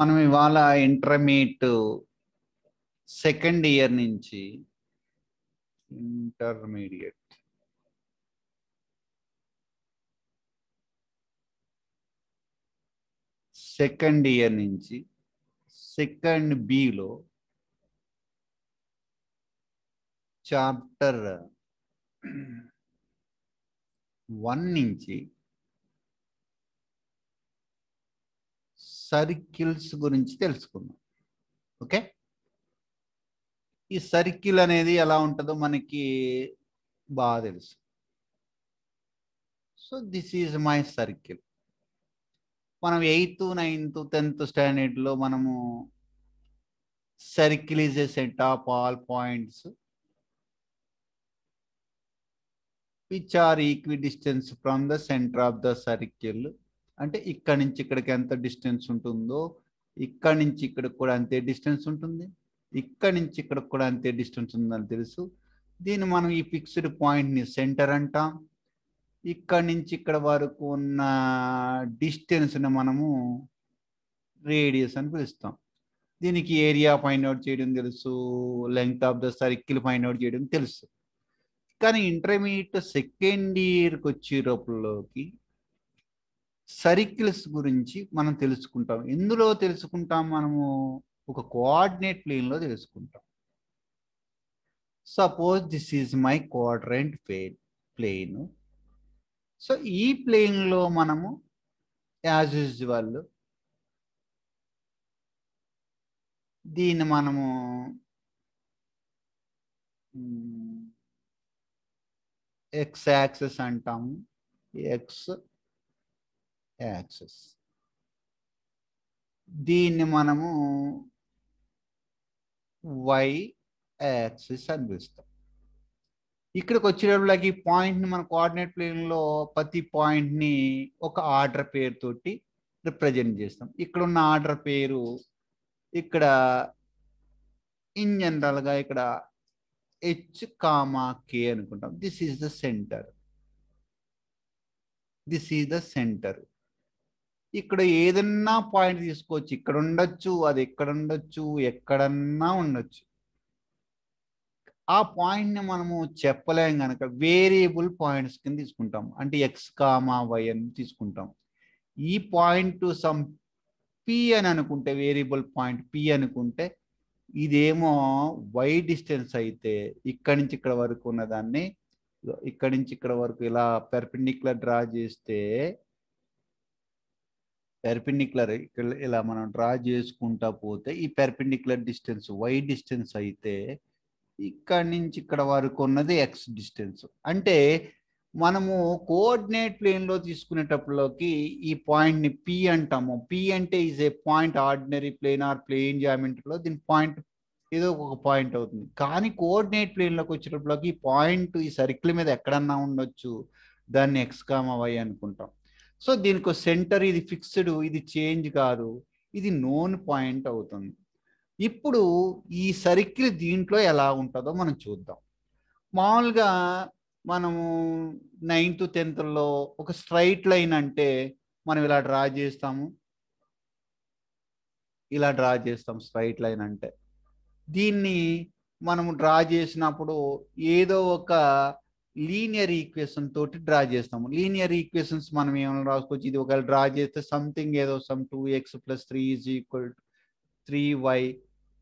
మనం ఇవాళ intermediate second year నుంచి ఇంటర్మీడియట్ సెకండ్ ఇయర్ నుంచి సెకండ్ బిలో చాప్టర్ వన్ నుంచి సర్కిల్స్ గురించి తెలుసుకుందాం ఓకే ఈ సర్కిల్ అనేది ఎలా ఉంటుందో మనకి బాగా తెలుసు so this is my circle మనం ఎయిత్ నైన్త్ టెన్త్ స్టాండర్డ్లో మనము circle is a set of all points which are equidistance from the centre of the circle అంటే ఇక్కడ నుంచి ఇక్కడికి ఎంత డిస్టెన్స్ ఉంటుందో ఇక్కడ నుంచి ఇక్కడికి కూడా అంతే డిస్టెన్స్ ఉంటుంది ఇక్కడ నుంచి ఇక్కడికి కూడా అంతే డిస్టెన్స్ ఉందని తెలుసు దీన్ని మనం ఈ ఫిక్స్డ్ పాయింట్ని సెంటర్ అంటాం ఇక్కడ నుంచి ఇక్కడ వరకు ఉన్న డిస్టెన్స్ని మనము రేడియస్ అని పిలుస్తాం దీనికి ఏరియా ఫైండ్ అవుట్ చేయడం తెలుసు length of the circle find out చేయడం తెలుసు కానీ ఇంటర్మీడియట్ సెకండ్ ఇయర్కి వచ్చే లోపలకి సర్కిల్స్ గురించి మనం తెలుసుకుంటాం ఎందులో తెలుసుకుంటాం మనము ఒక కోఆర్డినేట్ ప్లేన్లో తెలుసుకుంటాం suppose this is my coordinate play plane so ఈ ప్లేన్లో మనము యాజ్ యూజువల్ దీన్ని మనము ఎక్స్ యాక్సెస్ అంటాము ఎక్స్ యాక్సెస్ దీన్ని మనము వై యాక్సెస్ అని పిలుస్తాం ఇక్కడికి వచ్చేటప్పటికి పాయింట్ని మన కోఆర్డినేట్ ప్లేన్లో ప్రతి పాయింట్ని ఒక ఆర్డర్ పేరుతోటి రిప్రజెంట్ చేస్తాం ఇక్కడ ఉన్న ఆర్డర్ పేరు ఇక్కడ ఇన్ జనరల్గా ఇక్కడ హెచ్ కామా కే అనుకుంటాం this is the centre this is the centre ఇక్కడ ఏదన్నా పాయింట్ తీసుకోవచ్చు ఇక్కడ ఉండొచ్చు అది ఎక్కడ ఉండొచ్చు ఎక్కడన్నా ఉండొచ్చు ఆ పాయింట్ని మనము చెప్పలేం కనుక వేరియబుల్ పాయింట్స్ కింద తీసుకుంటాం అంటే ఎక్స్ కామా వై అని తీసుకుంటాం ఈ పాయింట్ సమ్ పి అని అనుకుంటే వేరియబుల్ పాయింట్ పి అనుకుంటే ఇదేమో వై డిస్టెన్స్ అయితే ఇక్కడి నుంచి ఇక్కడ వరకు ఉన్నదాన్ని ఇక్కడి నుంచి ఇక్కడ వరకు ఇలా పెర్పెండిక్యులర్ డ్రా చేస్తే పెర్పెండిక్యులర్ ఇలా మనం డ్రా చేసుకుంటా పోతే ఈ పెర్పెండిక్యులర్ డిస్టెన్స్ వై డిస్టెన్స్ అయితే ఇక్కడ నుంచి ఇక్కడ వరకు ఉన్నది ఎక్స్ డిస్టెన్స్ అంటే మనము కోఆర్డినేట్ ప్లేన్లో తీసుకునేటప్పటిలోకి ఈ పాయింట్ని పి అంటాము పి అంటే is a point ordinary plane or plane జామెంట్రీలో దీని పాయింట్ ఏదో ఒక పాయింట్ అవుతుంది కానీ కోఆర్డినేట్ ప్లేన్లోకి వచ్చేటప్పటిలోకి ఈ పాయింట్ ఈ సర్కిల్ మీద ఎక్కడన్నా ఉండొచ్చు దాన్ని ఎక్స్ కామ వై అనుకుంటాం సో దీనికి సెంటర్ ఇది ఫిక్స్డ్ ఇది చేంజ్ కాదు ఇది నోన్ పాయింట్ అవుతుంది ఇప్పుడు ఈ సర్కిల్ దీంట్లో ఎలా ఉంటుందో మనం చూద్దాం మామూలుగా మనము నైన్త్ టెన్త్లో ఒక స్ట్రైట్ లైన్ అంటే మనం ఇలా డ్రా చేస్తాము ఇలా డ్రా చేస్తాం స్ట్రైట్ లైన్ అంటే దీన్ని మనము డ్రా చేసినప్పుడు ఏదో ఒక లీనియర్ ఈక్వేషన్ తోటి డ్రా చేస్తాము లీనియర్ ఈక్వేషన్స్ మనం ఏమైనా రాసుకోవచ్చు ఇది ఒకవేళ డ్రా చేస్తే సంథింగ్ ఏదో some two X plus three is equal to three y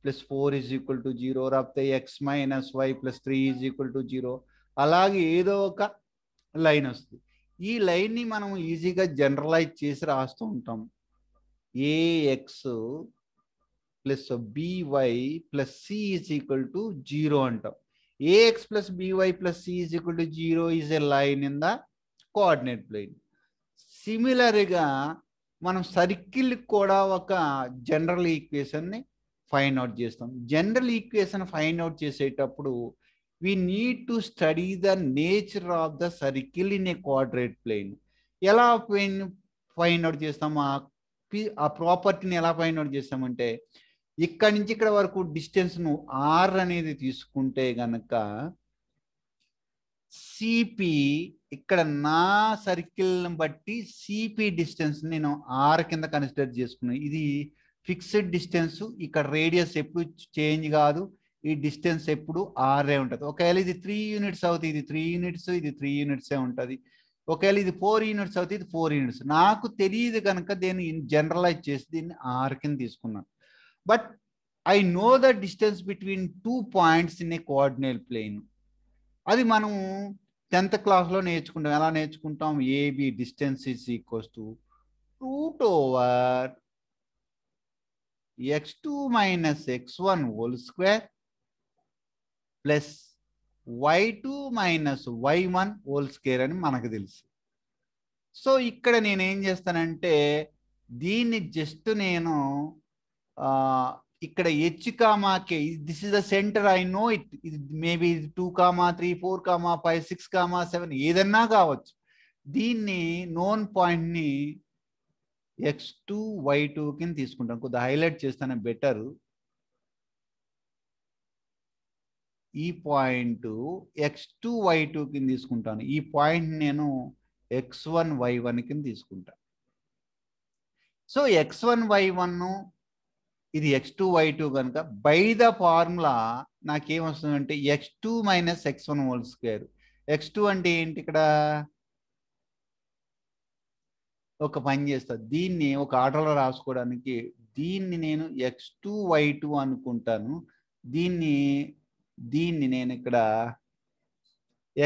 plus four is equal to zero రాకపోతే x minus y plus three is equal to zero అలాగే ఏదో ఒక లైన్ వస్తుంది ఈ లైన్ని మనం ఈజీగా జనరలైజ్ చేసి రాస్తూ ఉంటాం a x plus b y plus C is equal to zero అంటాం ax plus by plus c is equal to 0 is a line in the coordinate plane. సిమిలర్గా మనం సర్కిల్ కూడా ఒక జనరల్ ఈక్వేషన్ని ఫైండ్ అవుట్ చేస్తాం జనరల్ ఈక్వేషన్ ఫైండ్ అవుట్ చేసేటప్పుడు we need to study the nature of the circle in a coordinate plane ఎలా find out చేస్తాం ఆ ప్రాపర్టీని ఎలా ఫైండ్ అవుట్ చేస్తామంటే ఇక్కడి నుంచి ఇక్కడ వరకు డిస్టెన్స్ ను ఆర్ అనేది తీసుకుంటే గనక సిపి ఇక్కడ నా సర్కిల్ని బట్టి సిపి డిస్టెన్స్ నేను ఆర్ కింద కన్సిడర్ చేసుకున్నాను ఇది ఫిక్స్డ్ డిస్టెన్స్ ఇక్కడ రేడియస్ ఎప్పుడు చేంజ్ కాదు ఈ డిస్టెన్స్ ఎప్పుడు ఆరే ఉంటుంది ఒకవేళ ఇది త్రీ యూనిట్స్ అవుతుంది ఇది త్రీ యూనిట్స్ ఇది త్రీ యూనిట్సే ఉంటుంది ఒకవేళ ఇది ఫోర్ యూనిట్స్ అవుతుంది ఇది ఫోర్ యూనిట్స్ నాకు తెలియదు కనుక నేను జనరలైజ్ చేసి దీన్ని ఆర్ కింద తీసుకున్నాను but I know the distance between two points in a coordinate plane అది మనం టెన్త్ క్లాస్లో నేర్చుకుంటాం ఎలా నేర్చుకుంటాం AB distance is equals to root over x two minus X one whole square plus y two minus why one whole square అని మనకు తెలుసు so ఇక్కడ నేనేం చేస్తానంటే దీన్ని జస్ట్ నేను ఇక్కడ h comma k this is the centre I know it ఇది maybe two comma three four comma five six comma seven ఏదన్నా కావచ్చు దీన్ని నోన్ పాయింట్ని ఎక్స్ టూ వై టూ కింద తీసుకుంటాం కొద్దిగా హైలైట్ చేస్తాను బెటర్ ఈ point x two y two కింద తీసుకుంటాను ఈ పాయింట్ నేను ఎక్స్ వన్ వై వన్ కింద తీసుకుంటాను so x one y one ఇది ఎక్స్ టూ వై టూ కనుక బై ద ఫార్ములా నాకేమొస్తుందంటే x two minus X one whole square x two అంటే ఏంటి ఇక్కడ ఒక పని చేస్తా దీన్ని ఒక ఆర్డర్లో రాసుకోవడానికి దీన్ని నేను ఎక్స్ టూ వై టూ అనుకుంటాను దీన్ని దీన్ని నేను ఇక్కడ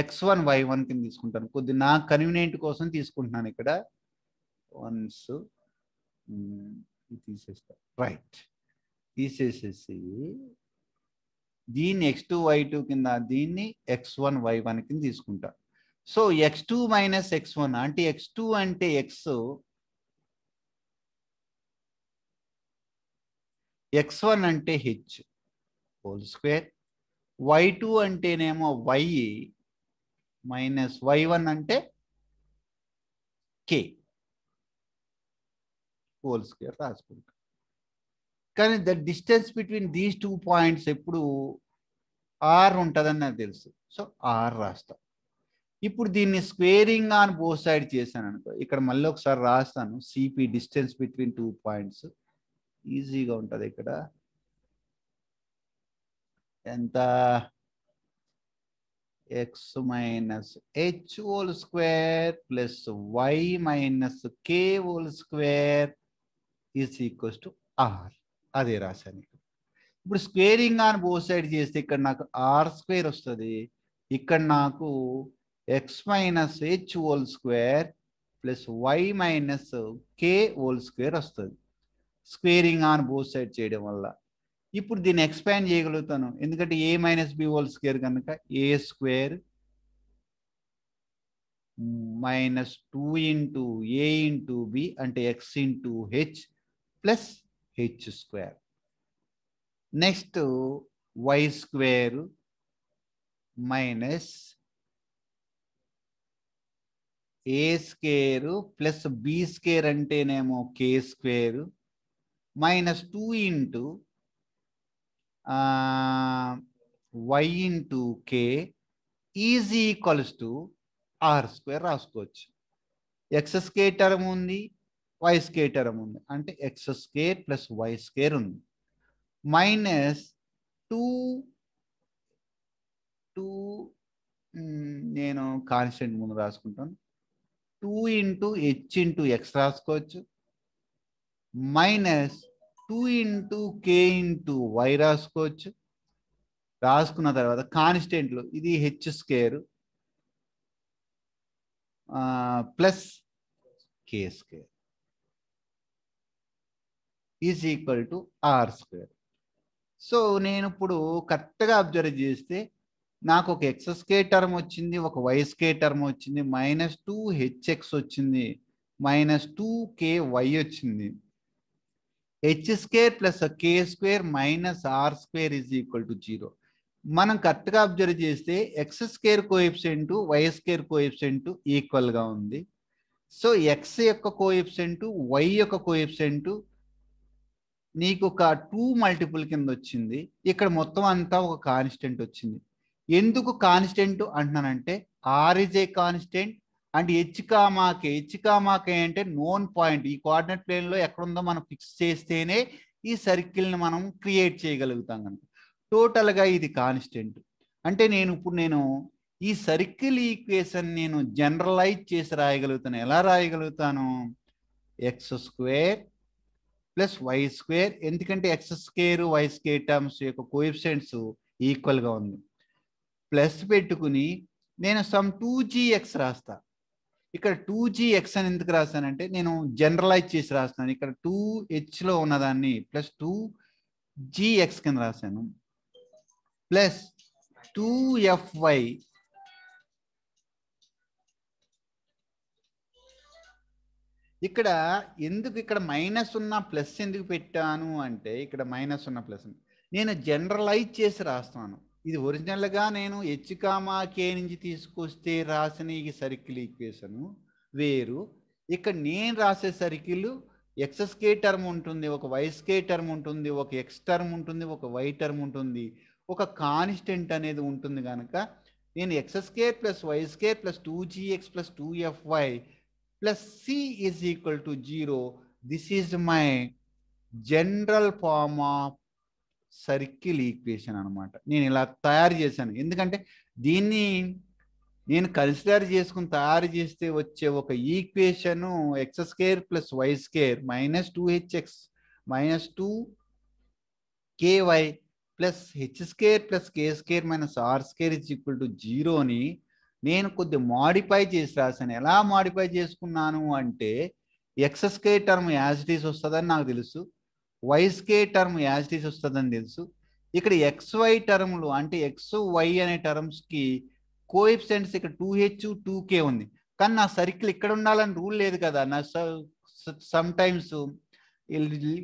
ఎక్స్ వన్ వై వన్ కింద తీసుకుంటాను కొద్ది నా కన్వీనియంట్ కోసం తీసుకుంటున్నాను ఇక్కడ వన్స్ తీసేస్తా రైట్ తీసేసేసి దీన్ని ఎక్స్ టూ వై టూ కింద దీన్ని ఎక్స్ వన్ వై వన్ కింద తీసుకుంటా so X two minus X one అంటే ఎక్స్ టూ అంటే ఎక్స్ ఎక్స్ వన్ అంటే h whole square why two అంటేనేమో వై మైనస్ వై వన్ అంటే కే హోల్ స్క్వేర్ రాసుకుంటా కానీ the distance between these two points ఎప్పుడు ఆర్ ఉంటుందని నాకు తెలుసు సో ఆర్ రాస్తా ఇప్పుడు దీన్ని స్క్వేరింగ్ ఆన్ బోత్ సైడ్ చేశాను అనుకో ఇక్కడ మళ్ళీ ఒకసారి రాస్తాను CP distance between two points ఈజీగా ఉంటుంది ఇక్కడ ఎంత x minus h whole square plus why minus k whole square is equals to R అదే రాశాను ఇప్పుడు స్క్వేరింగ్ ఆన్ బోత్ సైడ్ చేస్తే ఇక్కడ నాకు ఆర్ స్క్వేర్ వస్తుంది ఇక్కడ నాకు x minus h whole square plus why minus k whole square వస్తుంది స్క్వేరింగ్ ఆన్ బోత్ సైడ్ చేయడం వల్ల ఇప్పుడు దీన్ని ఎక్స్పాండ్ చేయగలుగుతాను ఎందుకంటే a minus b whole square కనుక a square minus two into a into b అంటే x into h plus h square next y square minus a square plus b square అంటేనేమో k square minus two into y into k is equals to R square రాసుకోవచ్చు x square term ఉంది y term ఉంది అంటే X square plus why square ఉంది minus two two నేను constant ముందు రాసుకుంటాను two into h into x రాసుకోవచ్చు minus two into k into y రాసుకోవచ్చు రాసుకున్న తర్వాత కాన్స్టెంట్లు ఇది h square plus k square is equal to R square so నేను ఇప్పుడు కరెక్ట్గా అబ్జర్వ్ చేస్తే నాకు ఒక ఎక్స్ఎస్కే టర్మ్ వచ్చింది ఒక వైఎస్కే టర్మ్ వచ్చింది మైనస్ టూ హెచ్ఎక్స్ వచ్చింది మైనస్ టూ కే వై వచ్చింది h square plus k square minus R square is equal to zero మనం కరెక్ట్గా అబ్జర్వ్ చేస్తే X square coefficient y square coefficient ఈక్వల్గా ఉంది సో ఎక్స్ యొక్క కోఎఫిషియంట్ వై యొక్క కోఎఫిషియంట్ నీకు ఒక టూ మల్టిపుల్ కింద వచ్చింది ఇక్కడ మొత్తం అంతా ఒక కాన్స్టెంట్ వచ్చింది ఎందుకు కాన్స్టెంట్ అంటున్నానంటే R is a constant and h comma k h comma k అంటే నోన్ పాయింట్ ఈ కోఆర్డినేట్ ప్లేన్లో ఎక్కడుందో మనం ఫిక్స్ చేస్తేనే ఈ సర్కిల్ని మనం క్రియేట్ చేయగలుగుతాం కనుక టోటల్గా ఇది కాన్స్టెంట్ అంటే నేను ఇప్పుడు నేను ఈ సర్కిల్ ఈక్వేషన్ నేను జనరలైజ్ చేసి రాయగలుగుతాను ఎలా రాయగలుగుతాను x square plus why square ఎందుకంటే x square y square terms యొక్క కోఎఫిషియంట్స్ ఈక్వల్గా ఉంది ప్లస్ పెట్టుకుని నేను సమ్ టూ ఎక్స్ రాస్తా ఇక్కడ టూ ఎక్స్ అని ఎందుకు రాస్తానంటే నేను జనరలైజ్ చేసి రాస్తాను ఇక్కడ టూ హెచ్లో ఉన్నదాన్ని ప్లస్ టూ ఎక్స్ కింద రాశాను ప్లస్ టూ ఎఫ్ వై ఇక్కడ ఎందుకు ఇక్కడ మైనస్ ఉన్న ప్లస్ ఎందుకు పెట్టాను అంటే ఇక్కడ మైనస్ ఉన్న ప్లస్ నేను జనరలైజ్ చేసి రాస్తాను ఇది ఒరిజినల్గా నేను హెచ్కామా కే నుంచి తీసుకొస్తే రాసిన ఈ సర్కిల్ ఈక్వేషను వేరు ఇక్కడ నేను రాసే సర్కిల్ ఎక్సెస్ టర్మ్ ఉంటుంది ఒక వైస్ టర్మ్ ఉంటుంది ఒక ఎక్స్ టర్మ్ ఉంటుంది ఒక వై టర్మ్ ఉంటుంది ఒక కాన్స్టెంట్ అనేది ఉంటుంది కనుక నేను x's plus y's plus two GX plus two F y plus C is equal to 0. This is my general form of circle equation అనమాట నేను ఇలా తయారు చేశాను ఎందుకంటే దీన్ని నేను కన్సిడర్ చేసుకుని తయారు చేస్తే వచ్చే ఒక equation x square plus why square minus two h x minus two k y plus h square plus k square minus R square is equal to జీరోని నేను కొద్ది మాడిఫై చేసి రాశాను ఎలా మాడిఫై చేసుకున్నాను అంటే ఎక్సెస్కే టర్మ్ యాజిటీస్ వస్తుందని నాకు తెలుసు వైస్కే టర్మ్ యాజిటీస్ వస్తుందని తెలుసు ఇక్కడ ఎక్స్వై టర్మ్లు అంటే ఎక్స్ వై అనే టర్మ్స్కి కోఎఫిషియంట్స్ ఇక్కడ టూ హెచ్ టూ కే ఉంది కానీ నా సర్కిల్ ఇక్కడ ఉండాలని రూల్ లేదు కదా నా sometimes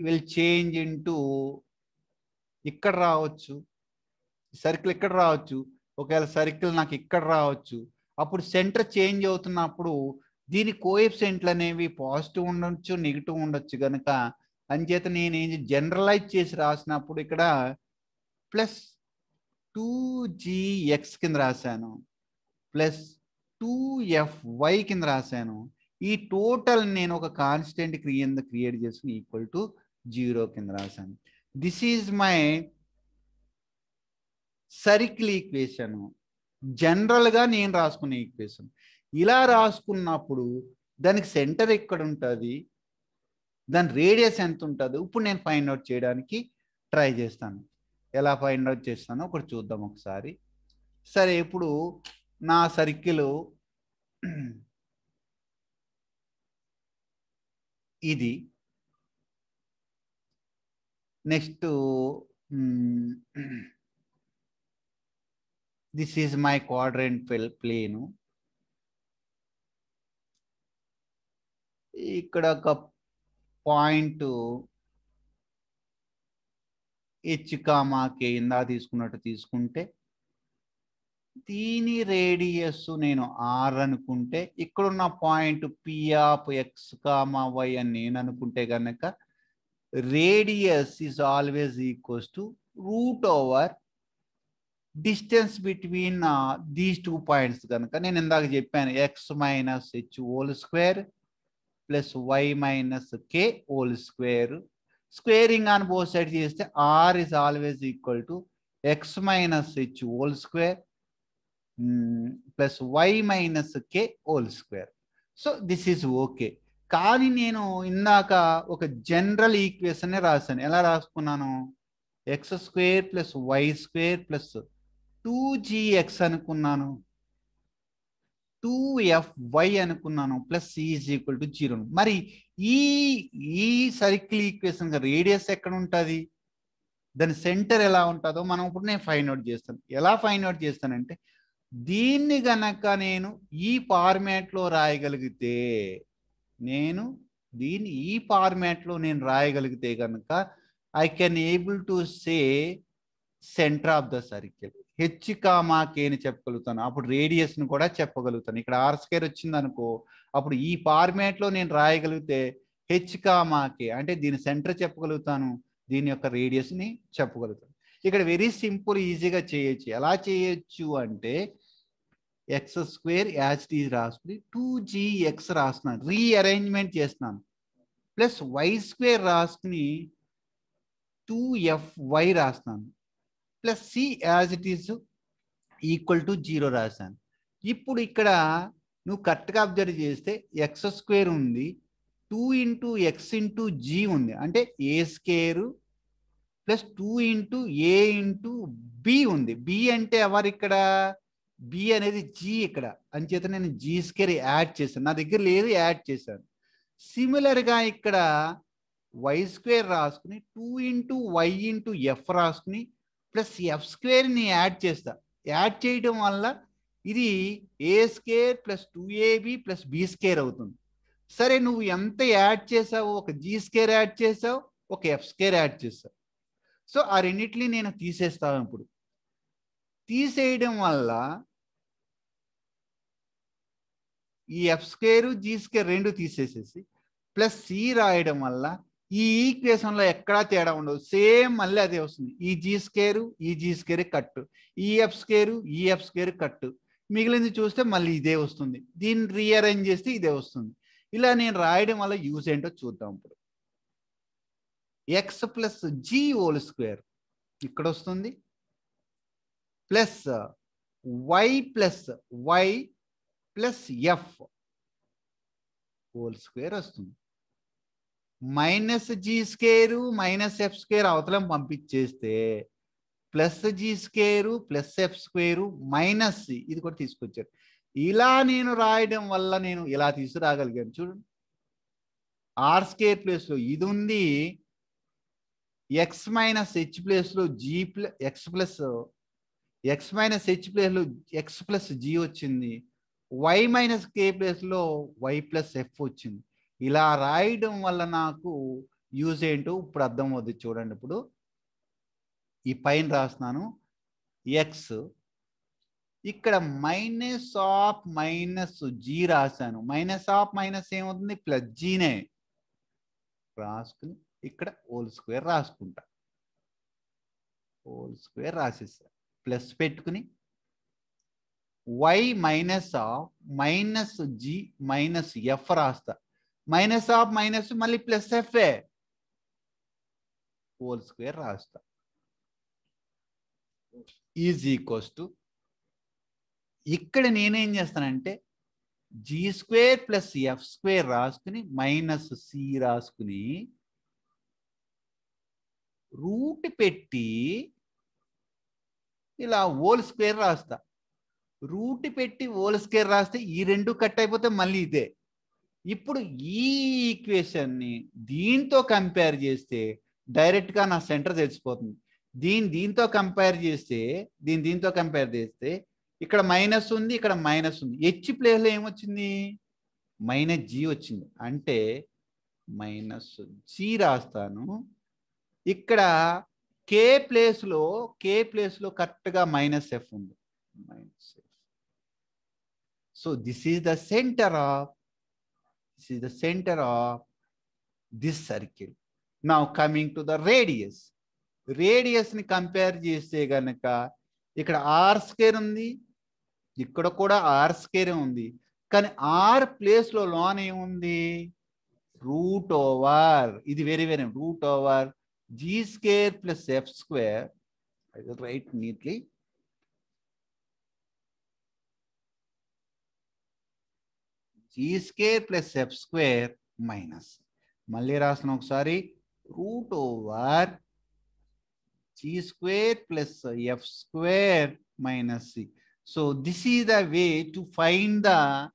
will change into ఇక్కడ రావచ్చు సర్కిల్ ఇక్కడ రావచ్చు ఒకవేళ సర్కిల్ నాకు ఇక్కడ రావచ్చు అప్పుడు సెంటర్ చేంజ్ అవుతున్నప్పుడు దీని కోఎఫిషియంట్లు అనేవి పాజిటివ్ ఉండొచ్చు నెగిటివ్ ఉండొచ్చు కనుక అంచేత నేను జనరలైజ్ చేసి రాసినప్పుడు ఇక్కడ ప్లస్ టూ జీఎక్స్ కింద రాశాను ప్లస్ టూ ఎఫ్ వై కింద రాశాను ఈ టోటల్ నేను ఒక కాన్స్టెంట్ క్రియ క్రియేట్ చేసుకుని ఈక్వల్ టు జీరో కింద రాశాను this is my circle equation జనరల్గా నేను రాసుకునే ఈక్వేషన్ ఇలా రాసుకున్నప్పుడు దానికి సెంటర్ ఎక్కడ ఉంటుంది దాని రేడియస్ ఎంత ఉంటుంది ఇప్పుడు నేను ఫైండ్ అవుట్ చేయడానికి ట్రై చేస్తాను ఎలా ఫైండ్ అవుట్ చేస్తానో ఒకటి చూద్దాం ఒకసారి సరే ఇప్పుడు నా సర్కిల్ ఇది next This is my quadrant plane. ఇక్కడ ఒక పాయింట్ హెచ్ కామాకి ఇందా తీసుకున్నట్టు తీసుకుంటే దీని రేడియస్ నేను ఆర్ అనుకుంటే ఇక్కడున్న point P of x comma y అని నేను అనుకుంటే కనుక radius is always equals to root over distance between these two points కనుక నేను ఇందాక చెప్పాను x minus h whole square plus why minus k whole square squaring on both side చేస్తే R is always equal to x minus h whole square plus why minus k whole square so this is okay కానీ నేను ఇందాక ఒక general equation రాశాను ఎలా రాసుకున్నాను x square plus why square plus two x అనుకున్నాను two F y అనుకున్నాను plus is equal to zero మరి ఈ ఈ సర్కిల్ ఈక్వేషన్ రేడియస్ ఎక్కడ ఉంటుంది దాని సెంటర్ ఎలా ఉంటుందో మనం ఇప్పుడు నేను ఫైన్ అవుట్ చేస్తాను ఎలా ఫైన్ అవుట్ చేస్తానంటే దీన్ని గనక నేను ఈ ఫార్మాట్లో రాయగలిగితే నేను దీన్ని ఈ ఫార్మాట్లో నేను రాయగలిగితే కనుక I can able to say centre of the circle h comma అని చెప్పగలుగుతాను అప్పుడు రేడియస్ని కూడా చెప్పగలుగుతాను ఇక్కడ ఆర్ స్క్వేర్ వచ్చింది అనుకో అప్పుడు ఈ ఫార్మాట్లో నేను రాయగలిగితే హెచ్ కామా కే అంటే దీని సెంటర్ చెప్పగలుగుతాను దీని యొక్క రేడియస్ని చెప్పగలుగుతాను ఇక్కడ వెరీ సింపుల్ ఈజీగా చేయొచ్చు ఎలా చేయొచ్చు అంటే ఎక్స్ స్క్వేర్ యాజ్ టీ రాసుకుని టూ జీ ఎక్స్ రాస్తున్నాను రీఅరేంజ్మెంట్ చేస్తున్నాను ప్లస్ వై స్క్వేర్ రాసుకుని టూ ఎఫ్ వై రాస్తున్నాను plus c as it is equal to zero రాశాను ఇప్పుడు ఇక్కడ నువ్వు కరెక్ట్గా అబ్జర్వ్ చేస్తే ఎక్స్ స్క్వేర్ ఉంది two into x into g ఉంది అంటే a square plus two into a into b ఉంది బి అంటే ఎవరు ఇక్కడ బి అనేది జీ ఇక్కడ అంచేత నేను జీ స్కేర్ యాడ్ చేశాను నా దగ్గర లేదు యాడ్ చేశాను సిమిలర్గా ఇక్కడ వై స్క్వేర్ రాసుకుని two into y into f రాసుకుని ప్లస్ ఎఫ్ స్క్వేర్ని యాడ్ చేస్తా యాడ్ చేయడం వల్ల ఇది a square plus two a b plus b square అవుతుంది సరే నువ్వు ఎంత యాడ్ చేసావు ఒక జీ స్కేర్ యాడ్ చేసావు ఒక ఎఫ్ స్కేర్ యాడ్ చేసావు సో ఆ రెండింటిని నేను తీసేస్తాను ఇప్పుడు తీసేయడం వల్ల ఈ ఎఫ్ స్క్వేర్ జీ స్క్వేర్ రెండు తీసేసేసి ప్లస్ సి రాయడం వల్ల ఈ ఈక్వేషన్లో ఎక్కడా తేడా ఉండదు సేమ్ మళ్ళీ అదే వస్తుంది ఈ జీ స్కేరు ఈ జీ స్కేర్ కట్టు ఈ ఎఫ్ స్కేరు ఈ ఎఫ్ స్కేర్ కట్టు మిగిలింది చూస్తే మళ్ళీ ఇదే వస్తుంది దీన్ని రీఅరేంజ్ చేస్తే ఇదే వస్తుంది ఇలా నేను రాయడం వల్ల యూజ్ ఏంటో చూద్దాం ఇప్పుడు x plus g whole square ఇక్కడ వస్తుంది plus y plus y plus f whole square వస్తుంది minus g square minus f square అవతలం పంపించేస్తే plus g square plus f square minus ఇది కూడా తీసుకొచ్చారు ఇలా నేను రాయడం వల్ల నేను ఇలా తీసుకురాగలిగాను చూడండి ఆర్ స్కేర్ ప్లేస్లో ఇది ఉంది ఎక్స్ మైనస్ హెచ్ ప్లేస్లో g plus x plus x minus h ప్లేస్లో ఎక్స్ ప్లస్ జీ వచ్చింది వై మైనస్ కే ప్లేస్లో వై ప్లస్ ఎఫ్ వచ్చింది ఇలా రాయడం వల్ల నాకు యూజ్ ఏంటో ఇప్పుడు అర్థం అవుతుంది చూడండి ఇప్పుడు ఈ పైన రాస్తున్నాను ఎక్స్ ఇక్కడ మైనస్ ఆఫ్ మైనస్ జీ రాశాను మైనస్ ఆఫ్ మైనస్ ఏమవుతుంది ప్లస్ జీనే రాసుకుని ఇక్కడ హోల్ స్క్వేర్ రాసుకుంటా హోల్ స్క్వేర్ రాసేస్తా ప్లస్ పెట్టుకుని y minus of minus g minus f రాస్తా మైనస్ ఆఫ్ మైనస్ మళ్ళీ ప్లస్ ఎఫ్ఏ హోల్ స్క్వేర్ రాస్తా ఈజ్ ఈక్వల్స్ టు ఇక్కడ నేనేం చేస్తానంటే g square plus F square రాసుకుని మైనస్ సి రాసుకుని రూట్ పెట్టి ఇలా ఓల్ స్క్వేర్ రాస్తా రూట్ పెట్టి ఓల్ స్క్వేర్ రాస్తే ఈ రెండు కట్ అయిపోతే మళ్ళీ ఇదే ఇప్పుడు ఈ ఈక్వేషన్ని దీంతో కంపేర్ చేస్తే డైరెక్ట్గా నా సెంటర్ తెలిసిపోతుంది దీని దీంతో కంపేర్ చేస్తే దీని దీంతో కంపేర్ చేస్తే ఇక్కడ మైనస్ ఉంది ఇక్కడ మైనస్ ఉంది హెచ్ ప్లేస్లో ఏమొచ్చింది మైనస్ జీ వచ్చింది అంటే మైనస్ జీ రాస్తాను ఇక్కడ కే ప్లేస్లో కే ప్లేస్లో కరెక్ట్గా మైనస్ ఎఫ్ ఉంది minus f so this is the centre of This is the center of this circle. Now coming to the radius. రేడియస్ని కంపేర్ చేస్తే గనక ఇక్కడ ఆర్ స్కేర్ ఉంది ఇక్కడ కూడా ఆర్ స్కేరే ఉంది కానీ ఆర్ ప్లేస్లో లోన్ ఏముంది రూట్ ఓవర్ ఇది very very root over G square plus F square I will write neatly C square plus f square minus. Maliras no sorry root over g square plus f square minus c. So this is a way to find the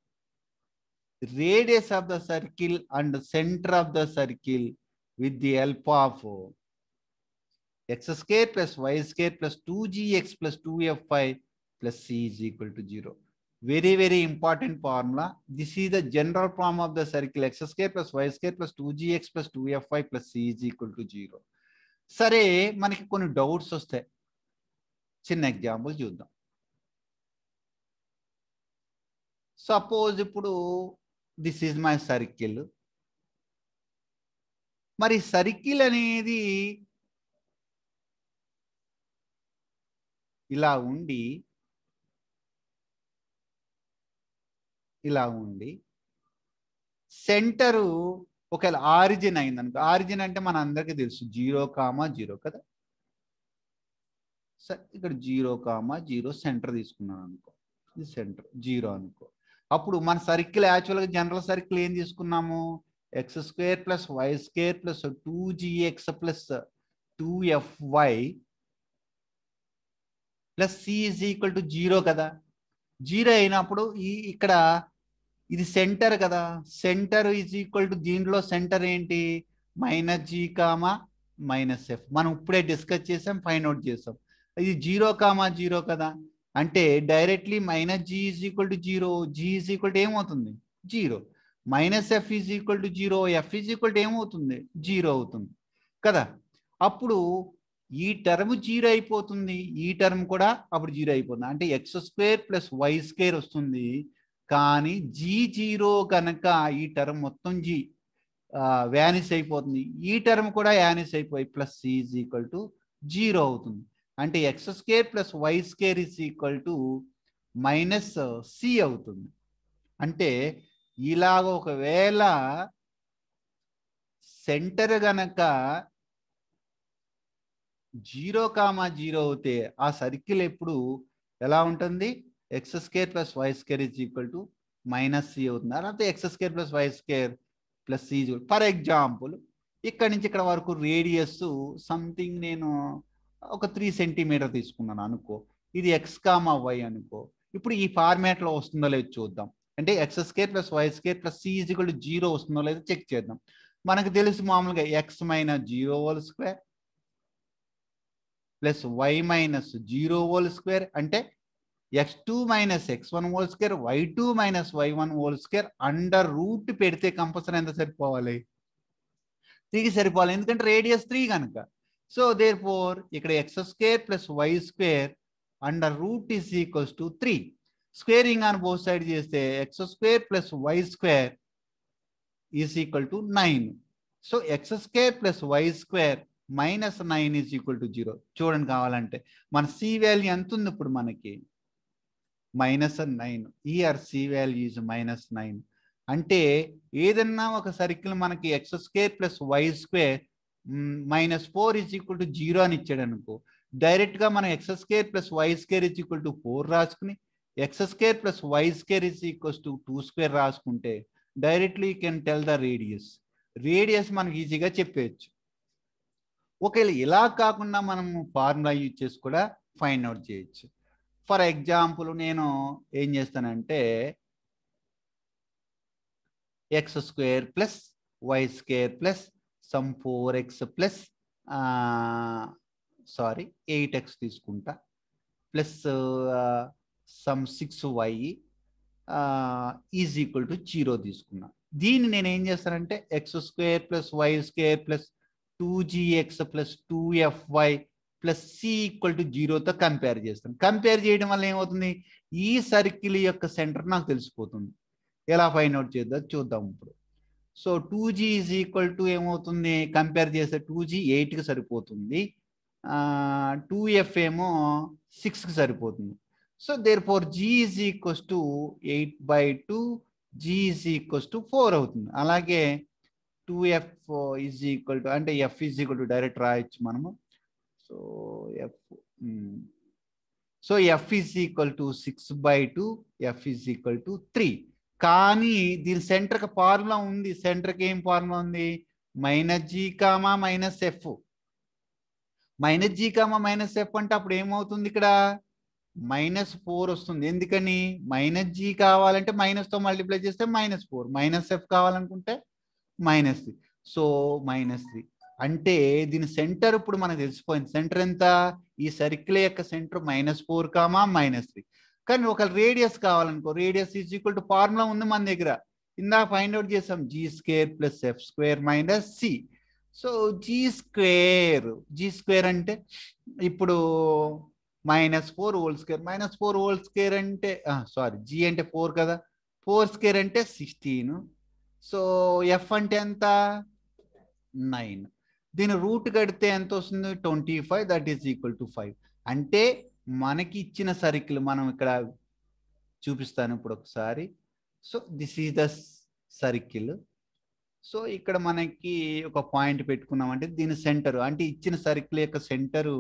radius of the circle and the center of the circle with the help of x square plus y square plus 2gx plus 2fy plus c is equal to 0. very, very important formula. This is the general form of the circle x square plus y square plus 2gx plus 2fy plus c is equal to 0. సరే మనకి కొన్ని doubts వస్తాయి చిన్న example చూద్దాం suppose ఇప్పుడు this is my circle మరి circle అనేది ఇలా ఉండి ఇలా ఉండి సెంటరు ఒకవేళ ఆరిజిన్ అయింది అనుకో ఆరిజిన్ అంటే మన అందరికీ తెలుసు జీరో కామా జీరో కదా సరే ఇక్కడ జీరో కామా జీరో సెంటర్ తీసుకున్నాను అనుకో ఇది సెంటర్ జీరో అనుకో అప్పుడు మన సర్కిల్ యాక్చువల్గా జనరల్ సర్కిల్ ఏం తీసుకున్నాము X square plus why square plus two X plus two F Y plus C equal to zero కదా జీరో అయినప్పుడు ఈ ఇక్కడ ఇది సెంటర్ కదా సెంటర్ ఈజ్ ఈక్వల్ టు దీంట్లో సెంటర్ ఏంటి minus G comma minus F మనం ఇప్పుడే డిస్కస్ చేసాం ఫైన్ అవుట్ చేసాం ఇది జీరో కామా జీరో కదా అంటే directly minus G is equal to zero G is equal to ఏమవుతుంది zero minus F is equal to zero F is equal to ఏమవుతుంది zero అవుతుంది కదా అప్పుడు ఈ టర్మ్ జీరో అయిపోతుంది ఈ టర్మ్ కూడా అప్పుడు జీరో అయిపోతుంది అంటే X square plus why square వస్తుంది కానీ జీ జీరో కనుక ఈ టర్మ్ మొత్తం జీ వ్యానిస్ అయిపోతుంది ఈ టర్మ్ కూడా యానిస్ అయిపోయి plus C is equal to zero అవుతుంది అంటే X square plus why square is equal to minus C అవుతుంది అంటే ఇలాగ ఒకవేళ సెంటర్ గనక జీరో కామా జీరో అవుతే ఆ సర్కిల్ ఎప్పుడు ఎలా ఉంటుంది X square plus why square is equal to minus C అవుతుంది లేకపోతే X square plus why square plus C for example ఇక్కడ నుంచి ఇక్కడ వరకు రేడియస్ సంథింగ్ నేను ఒక త్రీ సెంటీమీటర్ తీసుకున్నాను అనుకో ఇది ఎక్స్ కామా వై అనుకో ఇప్పుడు ఈ ఫార్మాట్లో వస్తుందో లేదో చూద్దాం అంటే X square plus why square plus C equal zero వస్తుందో లేదో చెక్ చేద్దాం మనకు తెలుసు మామూలుగా X minus zero whole square plus why minus zero whole square అంటే X two minus X one whole square why two minus why one whole square under root పెడితే compulsory ఎంత సరిపోవాలి త్రీకి సరిపోవాలి ఎందుకంటే రేడియస్ త్రీ కనుక సో దేర్ ఫోర్ ఇక్కడ X square plus why square under root is equals to three squaring అని both side చేస్తే X square plus why square is equal to nine so X square plus why square minus nine is equal to zero చూడండి కావాలంటే మన C value ఎంత ఉంది ఇప్పుడు మనకి minus nine ఈఆర్ C value is minus nine అంటే ఏదన్నా ఒక సర్కిల్ మనకి X square plus why square minus four is equal to zero అని ఇచ్చాడు అనుకో డైరెక్ట్గా మనం X square plus why square is equal to four రాసుకుని X square plus why square is equals to two square రాసుకుంటే directly you can tell the radius radius మనకి ఈజీగా చెప్పేయచ్చు ఒకవేళ ఇలా కాకుండా మనం ఫార్ములా యూజ్ చేసి కూడా ఫైండ్ అవుట్ చేయొచ్చు ఫర్ ఎగ్జాంపుల్ నేను ఏం చేస్తానంటే X square plus why square plus some four X plus sorry eight X తీసుకుంటా plus some six why is equal to zero తీసుకున్నా దీన్ని నేను ఏం చేస్తానంటే X square plus why square plus two GX plus two F Y plus C equal to జీరోతో compare చేస్తాను compare చేయడం వల్ల ఏమవుతుంది ఈ సర్కిల్ యొక్క సెంటర్ నాకు తెలిసిపోతుంది ఎలా ఫైండ్ అవుట్ చేద్దాం చూద్దాం ఇప్పుడు so two G is equal to ఏమవుతుంది కంపేర్ చేస్తే టూ జీ ఎయిట్కి సరిపోతుంది టూ ఎఫ్ ఏమో సిక్స్కి సరిపోతుంది so therefore G is equals to eight by two G is equals to four అవుతుంది అలాగే two F is equal to అంటే F is equal to direct రాయొచ్చు మనము So F so so F is equal to 6 by 2, F is equal to కానీ దీని సెంటర్కి formula ఉంది సెంటర్కి ఏం ఫార్ములా ఉంది minus G comma minus F minus G comma minus F అంటే అప్పుడు ఏమవుతుంది ఇక్కడ మైనస్ ఫోర్ వస్తుంది ఎందుకని మైనస్ జీ కావాలంటే మైనస్తో మల్టిప్లై చేస్తే మైనస్ ఫోర్ మైనస్ ఎఫ్ కావాలనుకుంటే minus three so minus three అంటే దీని సెంటర్ ఇప్పుడు మనకు తెలిసిపోయింది సెంటర్ ఎంత ఈ సర్కిల్ యొక్క center minus four comma minus three కానీ ఒక రేడియస్ కావాలనుకో radius is equal to formula ఉంది మన దగ్గర ఇందాక ఫైండ్ అవుట్ చేసాం G square plus F square minus C so G square G square అంటే ఇప్పుడు minus four whole square minus four whole square అంటే సారీ జీ అంటే ఫోర్ కదా ఫోర్ స్క్వేర్ అంటే సిక్స్టీన్ సో ఎఫ్ అంటే ఎంత నైన్ దీని రూట్ కడితే ఎంత వస్తుంది twenty five that is equal to five అంటే మనకి ఇచ్చిన సర్కిల్ మనం ఇక్కడ చూపిస్తాను ఇప్పుడు ఒకసారి so this is the circle so ఇక్కడ మనకి ఒక పాయింట్ పెట్టుకున్నామంటే దీని సెంటర్ అంటే ఇచ్చిన సర్కిల్ యొక్క center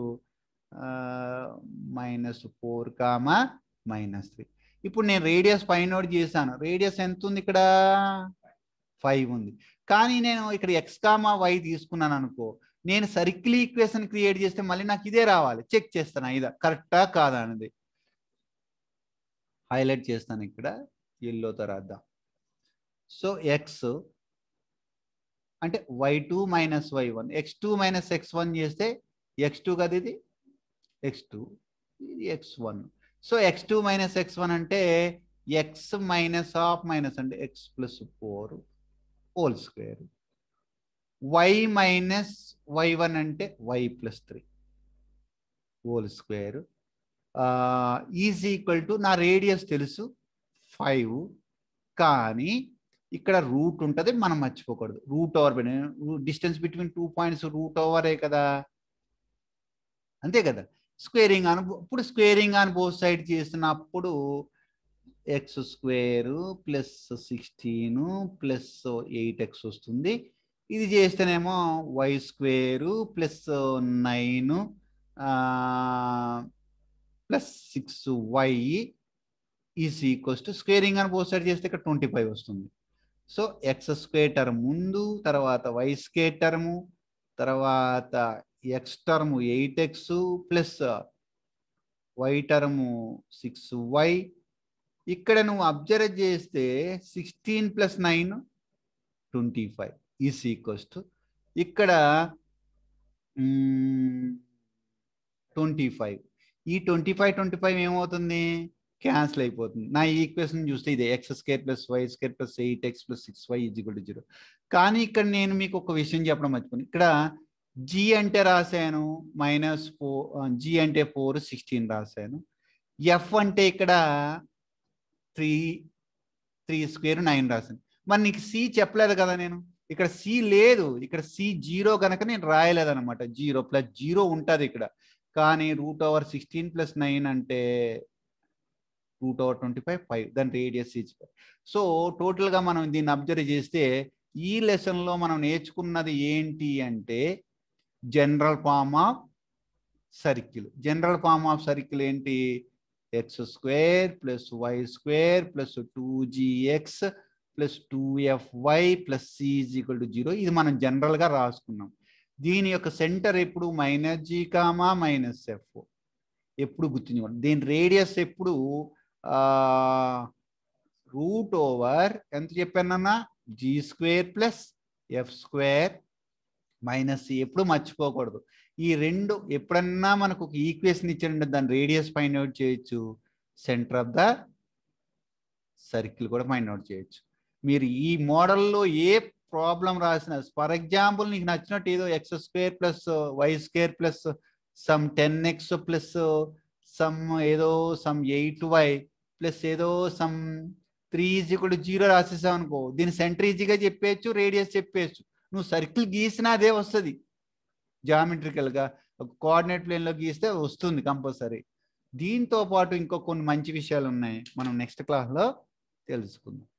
minus four comma minus three ఇప్పుడు నేను రేడియస్ ఫైండ్ అవుట్ చేశాను రేడియస్ ఎంత ఉంది ఇక్కడ ఫైవ్ ఉంది కానీ నేను ఇక్కడ ఎక్స్కామా వై తీసుకున్నాను అనుకో నేను సర్కిల్ ఈక్వేషన్ క్రియేట్ చేస్తే మళ్ళీ నాకు ఇదే రావాలి చెక్ చేస్తాను ఇదా కరెక్టా కాదా అనేది హైలైట్ చేస్తాను ఇక్కడ ఎల్లో తర్వాత సో ఎక్స్ అంటే Y two minus why one X two minus X one చేస్తే ఎక్స్ టూ కదా ఇది ఎక్స్ టూ ఇది X one so X two minus X one అంటే ఎక్స్ మైనస్ ఆఫ్ మైనస్ అంటే X plus four whole square Y minus why one అంటే Y plus three whole square is equal to నా radius తెలుసు five కానీ ఇక్కడ root ఉంటుంది మనం మర్చిపోకూడదు root over distance between two points root ఓవరే కదా అంతే కదా స్క్వేరింగ్ అను ఇప్పుడు స్క్వేరింగ్ అని బోత్ సైడ్ చేసినప్పుడు x square plus sixteen plus eight x వస్తుంది ఇది చేస్తేనేమో y square plus nine plus six why is equals to squaring అని పోస్ట్ సైడ్ చేస్తే ఇక్కడ ట్వంటీ ఫైవ్ వస్తుంది సో ఎక్స్ స్క్వేర్ టర్మ్ ముందు తర్వాత వై స్క్వేర్ టర్ము తర్వాత x term eight X plus y term six y ఇక్కడ నువ్వు observe చేస్తే sixteen plus nine twenty five ఈ ఈక్వల్స్ టు ఇక్కడ ట్వంటీ ఫైవ్ ఈ ట్వంటీ ఫైవ్ ట్వంటీ ఫైవ్ ఏమవుతుంది క్యాన్సిల్ అయిపోతుంది నా ఈక్వేషన్ చూస్తే ఇదే X square plus why square plus eight X plus six Y equal to zero కానీ ఇక్కడ నేను మీకు ఒక విషయం చెప్పడం మర్చిపోయాను ఇక్కడ జీ అంటే రాశాను మైనస్ ఫోర్ జీ అంటే ఫోర్ సిక్స్టీన్ రాశాను ఎఫ్ అంటే ఇక్కడ త్రీ త్రీ స్క్వేర్ నైన్ రాసింది మరి నీకు సి చెప్పలేదు కదా నేను ఇక్కడ సి లేదు ఇక్కడ సి జీరో కనుక నేను రాయలేదు అనమాట జీరో ప్లస్ జీరో ఉంటుంది ఇక్కడ కానీ root over sixteen plus nine అంటే root over twenty five five దాని రేడియస్ ఈజ్ ఫైవ్ సో టోటల్గా మనం దీన్ని అబ్జర్వ్ చేస్తే ఈ లెసన్లో మనం నేర్చుకున్నది ఏంటి అంటే general form of circle general form of circle ఏంటి X square plus Y square plus two GX plus two F Y plus C is equal to zero ఇది మనం జనరల్గా రాసుకున్నాం దీని యొక్క సెంటర్ ఎప్పుడు minus G comma minus F ఎప్పుడు గుర్తించుకోండి దీని రేడియస్ ఎప్పుడు రూట్ ఓవర్ ఎంత చెప్పానన్నా G square plus F square minus ఎప్పుడు మర్చిపోకూడదు ఈ రెండు ఎప్పుడన్నా మనకు ఒక ఈక్వేషన్ ఇచ్చారంటే దాని రేడియస్ ఫైండ్ అవుట్ చేయొచ్చు సెంటర్ ఆఫ్ ద సర్కిల్ కూడా ఫైండ్ అవుట్ చేయొచ్చు మీరు ఈ మోడల్లో ఏ ప్రాబ్లం రాసిన ఫర్ ఎగ్జాంపుల్ నీకు నచ్చినట్టు ఏదో X square plus why square plus some ten X plus some ఏదో సమ్ ఎయిట్ వై ప్లస్ ఏదో సమ్ త్రీ కూడా జీరో రాసేసావు అనుకో దీని సెంటర్ ఈజీగా చెప్పేయచ్చు రేడియస్ చెప్పేయచ్చు నువ్వు సర్కిల్ గీసినా అదే వస్తుంది జామెట్రికల్గా ఒక కోఆర్డినేట్ ప్లేన్లో గీస్తే వస్తుంది కంపల్సరీ దీంతో పాటు ఇంకో కొన్ని మంచి విషయాలు ఉన్నాయి మనం నెక్స్ట్ క్లాస్లో తెలుసుకుందాం